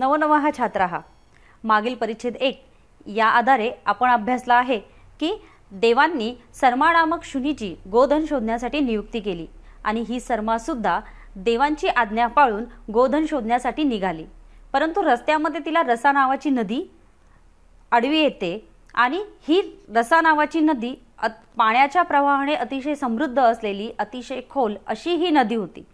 नवनवा हा छात्र हा मागील परिच्छेद एक या आधारे आपण अभ्यासला आहे की देवांनी सर्मा नामक शुनीची गोधन शोधण्यासाठी नियुक्ती केली आणि ही सर्मासुद्धा देवांची आज्ञा पाळून गोधन शोधण्यासाठी निघाली परंतु रस्त्यामध्ये तिला रसा नावाची नदी आडवी येते आणि ही रसा नावाची नदी पाण्याच्या प्रवाहाने अतिशय समृद्ध असलेली अतिशय खोल अशी ही नदी होती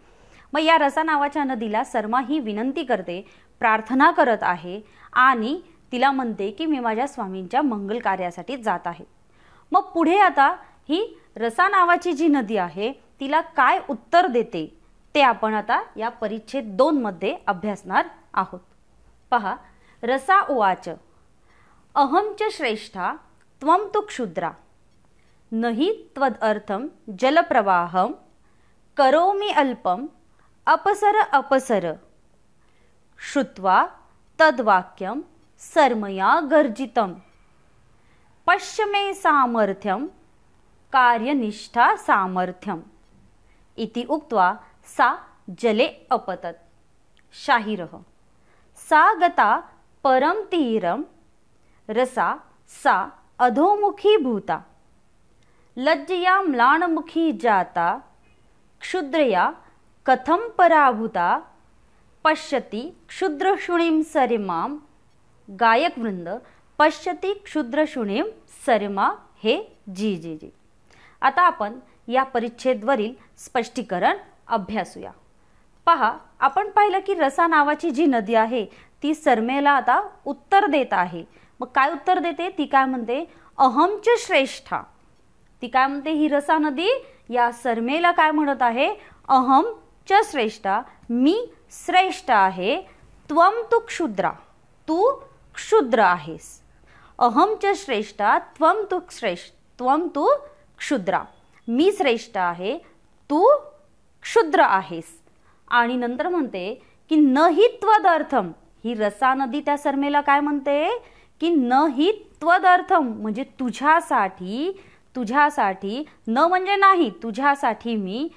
मग या रसा नावाच्या नदीला सर्मा ही विनंती करते प्रार्थना करत आहे आणि तिला म्हणते की मी माझ्या स्वामींच्या मंगल कार्यासाठी जात आहे मग पुढे आता ही रसा नावाची जी नदी आहे तिला काय उत्तर देते ते आपण आता या परिच्छेद दोनमध्ये अभ्यासणार आहोत पहा रसा उवाच अहम च श्रेष्ठा त्वम तु क्षुद्रा नही त्वदर्थम जलप्रवाहम करोमी अल्पम अपसर अपसर श्रुत्वा तद्वाक्यं सर्मया गर्जितं पश्चिमे सामर्थ्यं कार्यनिष्ठा सामर्थ्यम् इति उक्त्वा सा जले अपतत् शाहिरः सा गता परं तीरं रसा सा अधोमुखीभूता लज्जया म्लाणमुखी जाता क्षुद्रया कथं पराभूता पश्यती क्षुद्रशुणीं सरिमां गायकवृंद पश्यती क्षुद्रशुणीं सरिमा हे जी जी जी आता आपण या परिच्छेदवरील स्पष्टीकरण अभ्यासूया पहा आपण पाहिलं की रसा नावाची जी नदी आहे ती सरमेला आता उत्तर देत आहे मग काय उत्तर देते ती काय म्हणते अहमच श्रेष्ठा ती काय म्हणते ही रसा नदी या सरमेला काय म्हणत आहे अहम च श्रेष्ठा मी श्रेष्ठ आहे त्वम तू क्षुद्रा तू क्षुद्र आहेस अहम च श्रेष्ठा त्वम तू श्रेष्ठ त्वम तू क्षुद्रा मी श्रेष्ठ आहे तू क्षुद्र आहेस आणि नंतर म्हणते की न ही त्वदर्थम ही रसा नदी त्या सरमेला काय म्हणते की न ही त्वदर्थम म्हणजे तुझ्यासाठी तुझ्यासाठी न म्हणजे नाही तुझ्यासाठी मी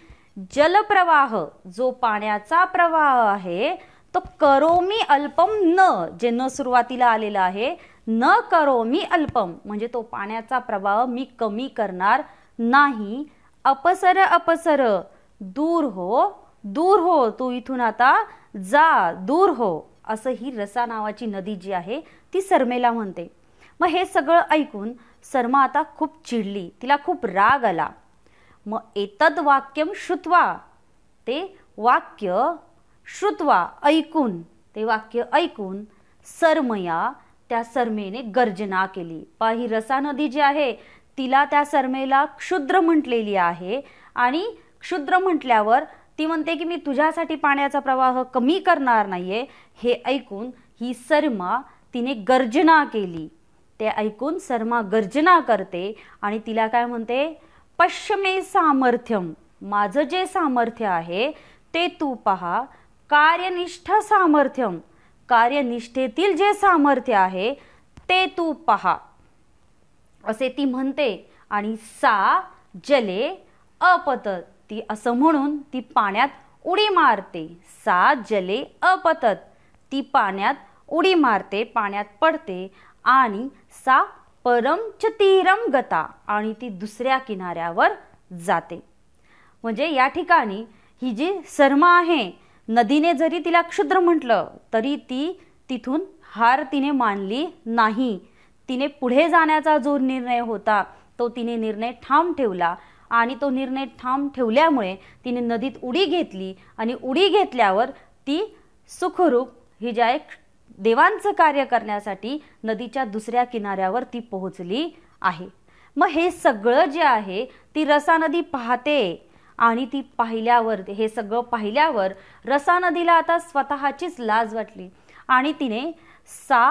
जलप्रवाह जो पाण्याचा प्रवाह आहे तो करोमी अल्पम न जे न सुरुवातीला आलेला आहे न करोमी अल्पम म्हणजे तो पाण्याचा प्रवाह मी कमी करणार नाही अपसर अपसर दूर हो दूर हो तू इथून आता जा दूर हो असं ही रसा नावाची नदी जी आहे ती सरमेला म्हणते मग हे सगळं ऐकून सरमा आता खूप चिडली तिला खूप राग आला मग एतद वाक्यम श्रुत्वा ते वाक्य श्रुत्वा ऐकून ते वाक्य ऐकून सर्मया त्या सर्मेने गर्जना केली पा ही रसा नदी जी आहे तिला त्या सर्मेला क्षुद्र म्हटलेली आहे आणि क्षुद्र म्हटल्यावर ती म्हणते की मी तुझ्यासाठी पाण्याचा प्रवाह कमी करणार नाहीये हे ऐकून ही सर्मा तिने गर्जना केली ते ऐकून सर्मा गर्जना करते आणि तिला काय म्हणते पश्चिमे सामर्थ्यम माझं जे सामर्थ्य आहे ते तू पहा कार्यनिष्ठ सामर्थ्यम कार्यनिष्ठेतील जे सामर्थ्य आहे ते तू पहा असे ती म्हणते आणि सा जले अपत ती असं म्हणून ती पाण्यात उडी मारते सा जले अपतत ती पाण्यात उडी मारते पाण्यात पडते आणि सा परम तीरम गता आणि ती दुसऱ्या किनाऱ्यावर जाते म्हणजे या ठिकाणी ही जी सर्मा आहे नदीने जरी तिला क्षुद्र म्हटलं तरी ती तिथून हार तिने मानली नाही तिने पुढे जाण्याचा जो निर्णय होता तो तिने निर्णय ठाम ठेवला आणि तो निर्णय ठाम ठेवल्यामुळे तिने नदीत उडी घेतली आणि उडी घेतल्यावर ती सुखरूप ही ज्या एक देवांचं कार्य करण्यासाठी नदीच्या दुसऱ्या किनाऱ्यावर ती पोहोचली आहे मग हे सगळं जे आहे ती रसा नदी पाहते आणि ती पाहिल्यावर हे सगळं पाहिल्यावर रसा नदीला आता स्वतःचीच लाज वाटली आणि तिने सा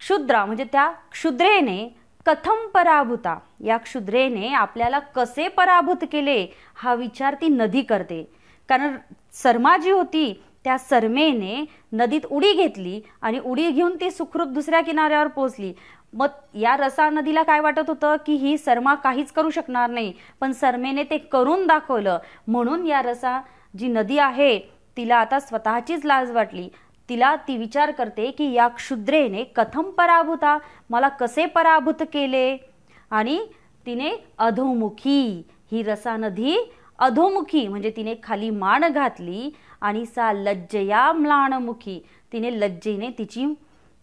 क्षुद्रा म्हणजे त्या क्षुद्रेने कथम पराभूता या क्षुद्रेने आपल्याला कसे पराभूत केले हा विचार ती नदी करते कारण सर्मा जी होती त्या सरमेने नदीत उडी घेतली आणि उडी घेऊन ती सुखरूप दुसऱ्या किनाऱ्यावर पोहोचली मग या रसा नदीला काय वाटत होतं की ही सरमा काहीच करू शकणार नाही पण सरमेने ते करून दाखवलं म्हणून या रसा जी नदी आहे तिला आता स्वतःचीच लाज वाटली तिला ती विचार करते की या क्षुद्रेने कथम पराभूता मला कसे पराभूत केले आणि तिने अधोमुखी ही रसा नदी अधोमुखी म्हणजे तिने खाली मान घातली आणि सा लज्जया म्लाणमुखी तिने लज्जेने तिची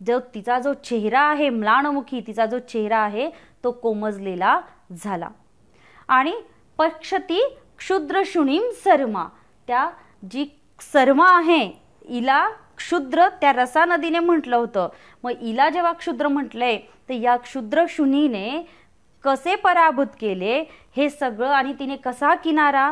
जो तिचा जो चेहरा आहे म्लाणमुखी तिचा जो चेहरा आहे तो कोमजलेला झाला आणि पक्षती क्षुद्र सर्मा त्या जी सर्मा आहे इला क्षुद्र त्या रसा नदीने म्हटलं होतं मग इला जेव्हा क्षुद्र म्हटलंय तर या क्षुद्र कसे पराभूत केले हे सगळं आणि तिने कसा किनारा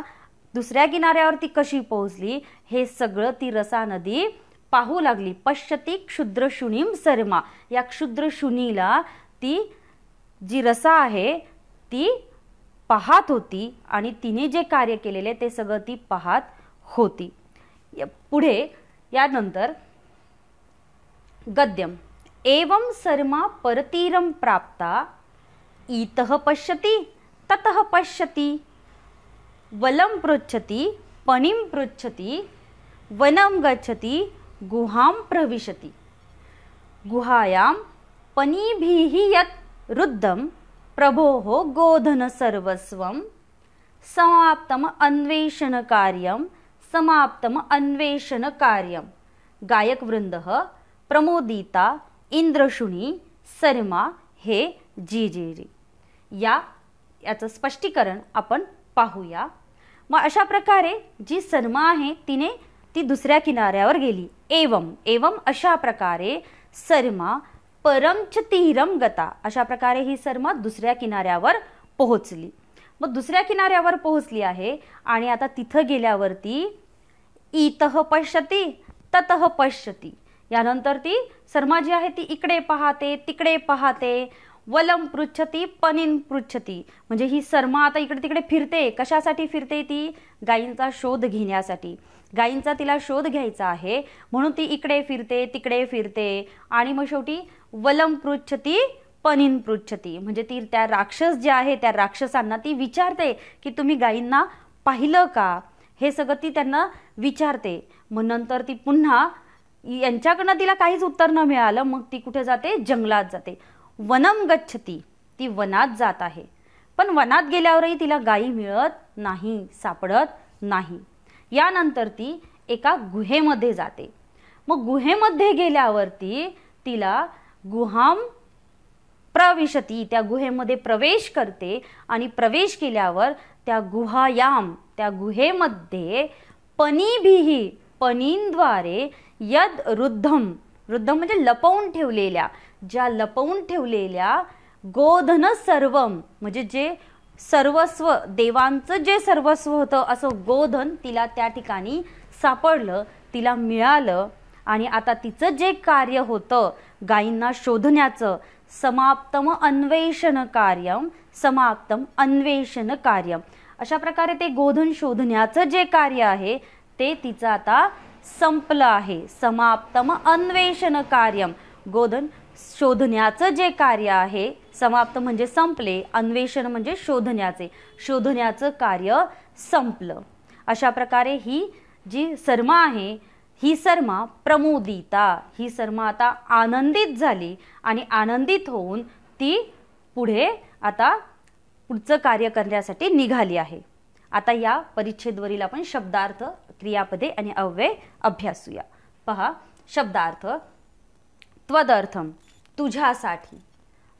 दुसऱ्या किनाऱ्यावरती कशी पोहोचली हे सगळं ती रसा नदी पाहू लागली पश्यती क्षुद्र शुनीम सरमा या क्षुद्र शुनीला ती जी रसा आहे ती पाहत होती आणि तिने जे कार्य केलेले ते सगळं ती पाहत होती पुढे यानंतर गद्यम एवम सर्मा परतीरम प्राप्ता इतः पश्यति ततः पश्यति वलं पृच्छति पणिं पृच्छति वनं गच्छति गुहां प्रविशति गुहायां पनीभिः यत् रुद्धं प्रभोः गोधनसर्वस्वं समाप्तम् अन्वेषणकार्यं समाप्तम् अन्वेषणकार्यं गायकवृन्दः प्रमोदिता इन्द्रशुणी सर्मा हे जी या याचं स्पष्टीकरण आपण पाहूया मग अशा प्रकारे जी सन्मा आहे तिने ती दुसऱ्या किनाऱ्यावर गेली एवम एवम अशा प्रकारे सरमा परमच तीरम गता अशा प्रकारे ही सर्मा दुसऱ्या किनाऱ्यावर पोहोचली मग दुसऱ्या किनाऱ्यावर पोहोचली आहे आणि आता तिथं गेल्यावरती इतः पश्यती ततः पश्यती यानंतर ती सर्मा जी आहे ती इकडे पाहते तिकडे पाहते वलम पृच्छती पनीन पृच्छती म्हणजे ही सर्मा आता इकडे तिकडे फिरते कशासाठी फिरते ती गायींचा शोध घेण्यासाठी गायींचा तिला शोध घ्यायचा आहे म्हणून ती इकडे फिरते तिकडे फिरते आणि मग शेवटी वलम पृच्छती पनीन पृच्छती म्हणजे ती त्या राक्षस जे आहे त्या राक्षसांना ती विचारते की तुम्ही गायींना पाहिलं का हे सगळं ती त्यांना विचारते मग नंतर ती पुन्हा यांच्याकडनं तिला काहीच उत्तर न मिळालं मग ती कुठे जाते जंगलात जाते वनम गच्छती ती वनात जात आहे पण वनात गेल्यावरही तिला गायी मिळत नाही सापडत नाही यानंतर ती एका गुहेमध्ये जाते मग गुहेमध्ये गेल्यावरती तिला गुहाम प्रविशती त्या गुहेमध्ये प्रवेश करते आणि प्रवेश केल्यावर त्या गुहायाम त्या गुहेमध्ये पनीभिही पनींद्वारे यद रुद्धम वृद्ध म्हणजे लपवून ठेवलेल्या ज्या लपवून ठेवलेल्या गोधन सर्वम म्हणजे जे सर्वस्व देवांचं जे सर्वस्व होतं असं गोधन तिला त्या ठिकाणी सापडलं तिला मिळालं आणि आता तिचं जे कार्य होतं गायींना शोधण्याचं समाप्तम अन्वेषण कार्यम समाप्तम अन्वेषण कार्यम अशा प्रकारे ते गोधन शोधण्याचं जे कार्य आहे ते तिचं आता संपलं आहे समाप्तम अन्वेषण कार्यम गोदन शोधण्याचं जे कार्य आहे समाप्त म्हणजे संपले अन्वेषण म्हणजे शोधण्याचे शोधण्याचं कार्य संपलं अशा प्रकारे ही जी सर्मा आहे ही सर्मा प्रमोदिता ही सर्मा आता आनंदित झाली आणि आनंदित होऊन ती पुढे आता पुढचं कार्य करण्यासाठी निघाली आहे आता या परिच्छेदवरील आपण शब्दार्थ क्रियापदे आणि अव्यय अभ्यासूया पहा शब्दार्थ त्वदर्थम तुझ्यासाठी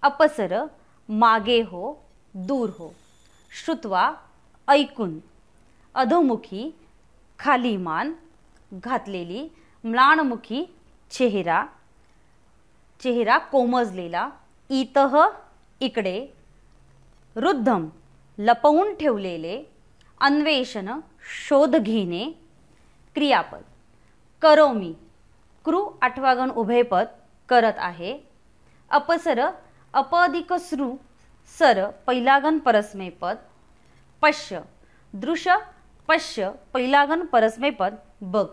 अपसर मागे हो दूर हो श्रुत्वा ऐकून अधोमुखी खाली मान घातलेली म्लाणमुखी चेहरा चेहरा कोमजलेला इतह इकडे रुद्धम लपवून ठेवलेले अन्वेषण शोध घेणे क्रियापद करो मी क्रू आठवागण उभयपद करत आहे अपसर अपधिक स्रू सर पैलागन परस्मेपद पश्य दृश पश्य पैलागन परस्मेपद बघ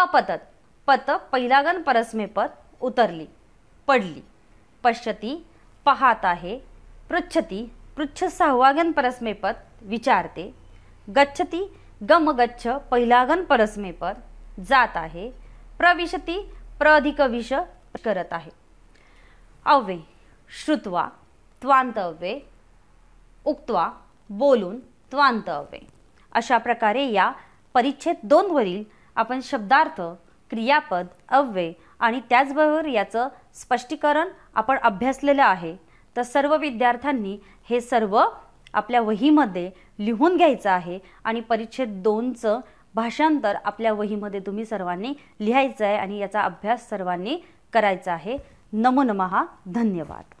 अपतत पत पैलागन परस्मेपद उतरली पडली पश्यती पाहत आहे पृच्छती पृच्छ सहवागन परस्मेपद विचारते गच्छती गमगच्छ पहिलागन परस्मेपर जात आहे प्रविशती प्रधिक विष करत आहे अव्य श्रुत्वा त्वांतव्ये उक्त्वा बोलून त्वांतव्ये अशा प्रकारे या परिच्छेद दोनवरील आपण शब्दार्थ क्रियापद अव्यय आणि त्याचबरोबर याचं स्पष्टीकरण आपण अभ्यासलेलं आहे तर सर्व विद्यार्थ्यांनी हे सर्व आपल्या वहीमध्ये लिहून घ्यायचं आहे आणि परिच्छेद दोनचं भाषांतर आपल्या वहीमध्ये तुम्ही सर्वांनी लिहायचं आहे आणि याचा अभ्यास सर्वांनी करायचा आहे नमो नमहा धन्यवाद